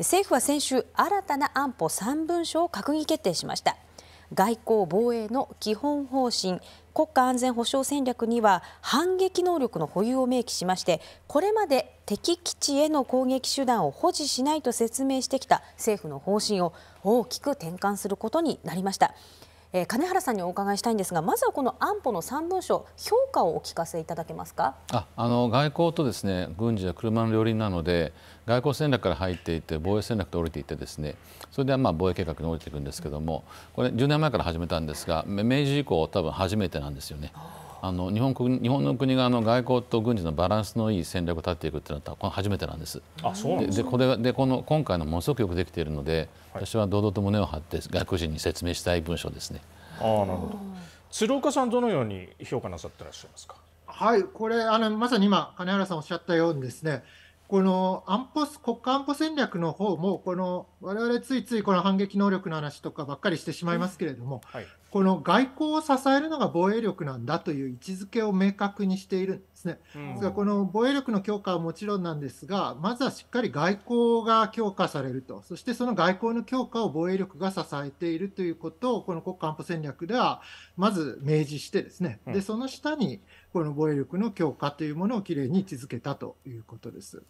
政府は先週新たな安保3文書を閣議決定しました外交・防衛の基本方針国家安全保障戦略には反撃能力の保有を明記しましてこれまで敵基地への攻撃手段を保持しないと説明してきた政府の方針を大きく転換することになりましたえー、金原さんにお伺いしたいんですがまずはこの安保の3文書評価をお聞かせいただけますかああの外交とですね軍事は車の両輪なので外交戦略から入っていって防衛戦略と降りていってですねそれでまあ防衛計画に降りていくんですけどもこれ10年前から始めたんですが明治以降多分初めてなんですよね。あの日本国日本の国側の外交と軍事のバランスのいい戦略を立っていくっていうのはこの初めてなんです。あそうなんですでこれでこの今回のものすごくよくできているので、私は堂々と胸を張って外国人に説明したい文章ですね。あなるほど鶴岡さんどのように評価なさっていらっしゃいますか。はいこれあのまさに今金原さんおっしゃったようにですねこの安保国家安保戦略の方も、この我々ついついこの反撃能力の話とかばっかりしてしまいますけれども、はい、この外交を支えるのが防衛力なんだという位置づけを明確にしているんですね。うん、ですからこの防衛力の強化はもちろんなんですが、まずはしっかり外交が強化されると、そしてその外交の強化を防衛力が支えているということを、この国家安保戦略ではまず明示してですね、でその下に、この防衛力の強化というものをきれいに位置づけたということです。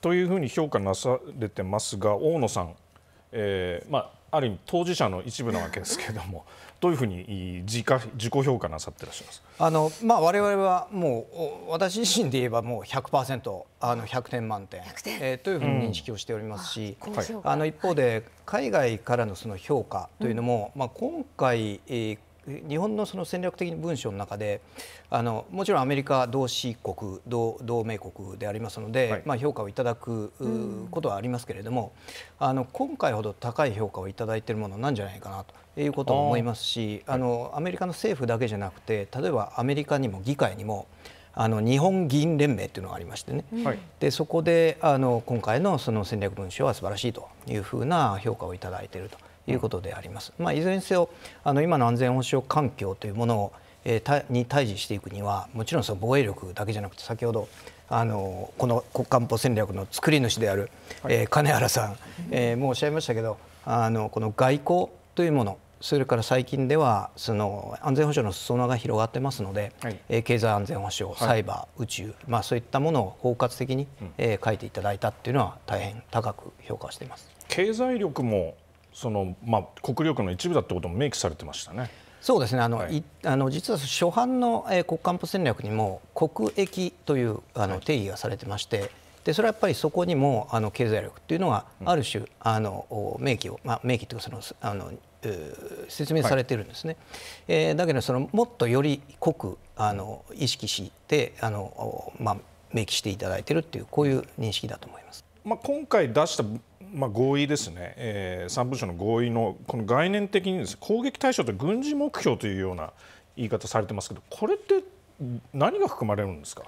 というふうに評価なされてますが大野さん、えーまあ、ある意味当事者の一部なわけですけれども どういうふうに自己自己評価なさってらっしゃいますあの、まあ、我はもう私自身で言えばもう100%あの100点満点えー、というふうに認識をしておりますし、うん、あの一方で海外からのその評価というのも、うん、まあ、今回、えー日本のその戦略的文書の中であのもちろんアメリカ同志国同同盟国でありますので、はい、まあ、評価をいただくことはありますけれども、あの今回ほど高い評価を頂いているものなんじゃないかなということも思いますしあのアメリカの政府だけじゃなくて例えばアメリカにも議会にもあの日本議員連盟というのがありましてね、はい、でそこであの今回のその戦略文書は素晴らしいというふうな評価を頂いていると。いうことであります。まあ、いずれにせよあの今の安全保障環境というものを、えー、に対峙していくにはもちろんその防衛力だけじゃなくて先ほどあのこの国家安保戦略の作り主である、えー、金原さん、えー、もうおっしゃいましたけどあのこの外交というものそれから最近ではその安全保障の裾野が広がってますので、はい、え経済安全保障、サイバー、はい、宇宙、まあ、そういったものを包括的に、うん、えー、書いていただいたっていうのは大変高く評価しています経済力もその、まあ、国力の一部だってことも明記されてましたね。そうですねあの、はい、あの実は初版の、え国家安保戦略にも国益というあの定義がされてまして、はい、でそれはやっぱりそこにもあの経済力というのがある種、うん、あの明記を、まあ、明記というかそのあの説明されてるんですね、はい、えー、だけどそのもっとより濃くあの意識してあの、まあ、明記していただいているというこういう認識だと思います。まあ、今回出したまあ、合意ですね、えー、3文書の合意のこの概念的にです、ね、攻撃対象と軍事目標というような言い方されてますけどこれって何が含まれるんですか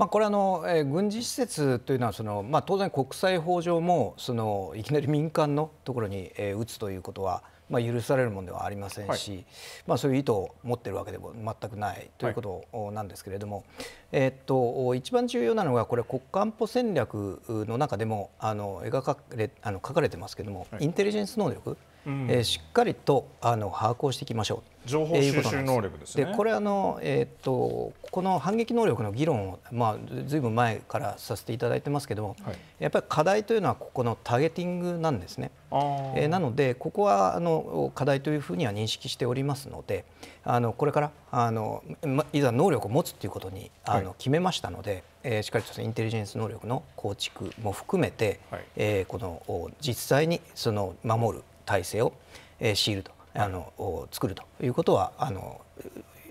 まあ、これあの、えー、軍事施設というのはその、まあ、当然国際法上もそのいきなり民間のところに、えー、撃つということは、まあ、許されるものではありませんし、はい、まあ、そういう意図を持っているわけでも全くないということなんですけれども、はい、えー、っと一番重要なのがこれ国家安保戦略の中でもあの描かれあの書かれてますけれども、はい、インテリジェンス能力うん、えー、しっかりとあの把握をしていきましょう。情報収集能力ですね。でこれあの、えーと、この反撃能力の議論を、まあ、ずいぶん前からさせていただいてますけども、はい、やっぱり課題というのはここのターゲティングなんですね。えー、なのでここはあの課題というふうには認識しておりますのであのこれからあの、ま、いざ能力を持つということにあの、決めましたので、えー、しっかりとインテリジェンス能力の構築も含めて、はい、えー、この実際にその守る体制をえ強いるとあの作るということはあの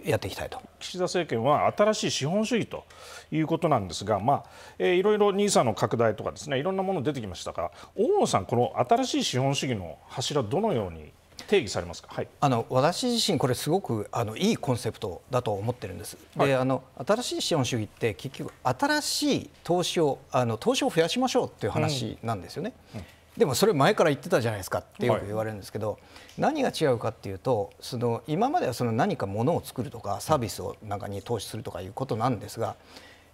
やっていきたいと岸田政権は新しい資本主義ということなんですが、まあえー、いろいろ NISA の拡大とかですねいろんなもの出てきましたが大野さん、この新しい資本主義の柱どのように定義されますか、はい、あの私自身、これすごくあのいいコンセプトだと思ってるんです、はい、であの新しい資本主義って結局新しい投資をあの投資を増やしましょうっていう話なんですよね。うんうんでもそれ前から言ってたじゃないですかってよく言われるんですけど、はい、何が違うかっていうとその今まではその何かものを作るとかサービスをなんかに投資するとかいうことなんですが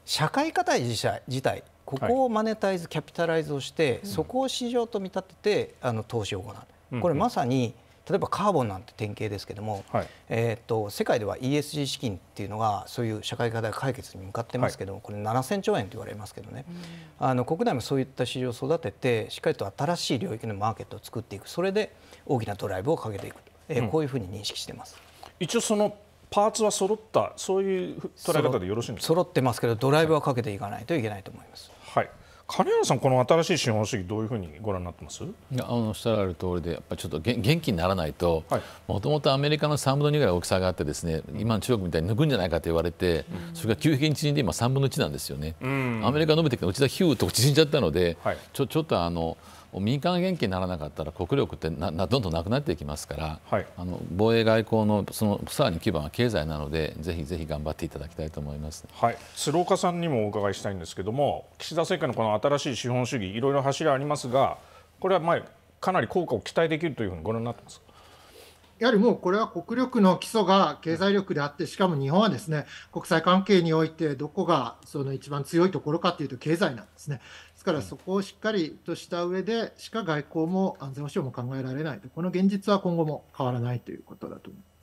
社会課題自体自体ここをマネタイズ、キャピタライズをして、そこを市場と見立ててあの投資を行う、これまさに例えばカーボンなんて典型ですけども、はい、えー、っと世界では ESG 資金っていうのがそういう社会課題解決に向かってますけども、はい、これ7000兆円と言われますけどね、うん、あの国内もそういった市場を育ててしっかりと新しい領域のマーケットを作っていくそれで大きなドライブをかけていく、えー、こういうふうに認識してます。一応そのパーツは揃ったそういう捉え方でよろしいんですか揃ってますけどドライブはかけていかないといけないと思います。はい金原さん、この新しい資本主義、どういうふうにご覧になってますいやあのおっしゃられる通りで、やっぱりちょっと元気にならないと、もともとアメリカの3分の2ぐらい大きさがあって、ですね今の中国みたいに抜くんじゃないかと言われて、うん、それが急激に縮んで、今、3分の1なんですよね、うん、アメリカ伸びてきたうちだヒューと縮んじゃったので、はい、ちょちょっとあの。民間元気にならなかったら国力ってなどんどんなくなっていきますから、はい、あの防衛外交のそのさらに基盤は経済なのでぜひぜひ頑張っていただきたいと思います、はい、鶴岡さんにもお伺いしたいんですけども岸田政権のこの新しい資本主義いろいろ柱ありますがこれは前かなり効果を期待できるというふうにご覧になってますやはりもうこれは国力の基礎が経済力であって、しかも日本はですね国際関係においてどこがその一番強いところかというと経済なんですね。ですからそこをしっかりとした上でしか外交も安全保障も考えられないと、この現実は今後も変わらないということだと思います。